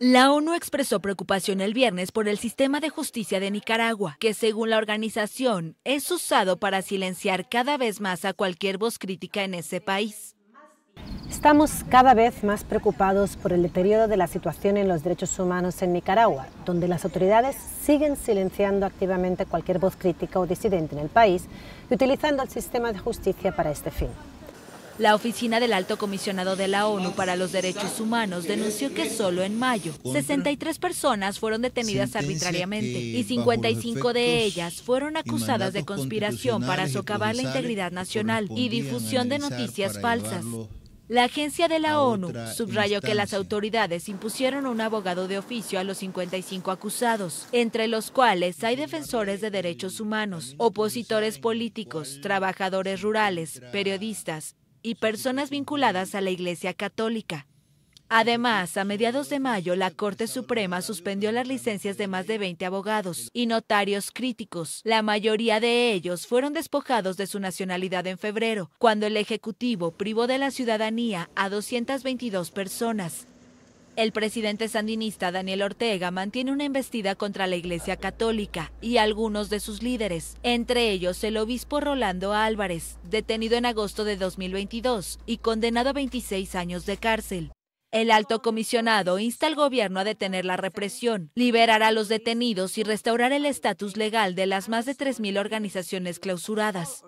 La ONU expresó preocupación el viernes por el sistema de justicia de Nicaragua, que según la organización es usado para silenciar cada vez más a cualquier voz crítica en ese país. Estamos cada vez más preocupados por el deterioro de la situación en los derechos humanos en Nicaragua, donde las autoridades siguen silenciando activamente cualquier voz crítica o disidente en el país y utilizando el sistema de justicia para este fin. La oficina del Alto Comisionado de la ONU para los Derechos Humanos denunció que solo en mayo 63 personas fueron detenidas arbitrariamente y 55 de ellas fueron acusadas de conspiración para socavar la integridad nacional y difusión de noticias falsas. La agencia de la ONU subrayó que las autoridades impusieron un abogado de oficio a los 55 acusados, entre los cuales hay defensores de derechos humanos, opositores políticos, trabajadores rurales, periodistas, y personas vinculadas a la Iglesia Católica. Además, a mediados de mayo, la Corte Suprema suspendió las licencias de más de 20 abogados y notarios críticos. La mayoría de ellos fueron despojados de su nacionalidad en febrero, cuando el Ejecutivo privó de la ciudadanía a 222 personas, el presidente sandinista Daniel Ortega mantiene una embestida contra la Iglesia Católica y algunos de sus líderes, entre ellos el obispo Rolando Álvarez, detenido en agosto de 2022 y condenado a 26 años de cárcel. El alto comisionado insta al gobierno a detener la represión, liberar a los detenidos y restaurar el estatus legal de las más de 3.000 organizaciones clausuradas.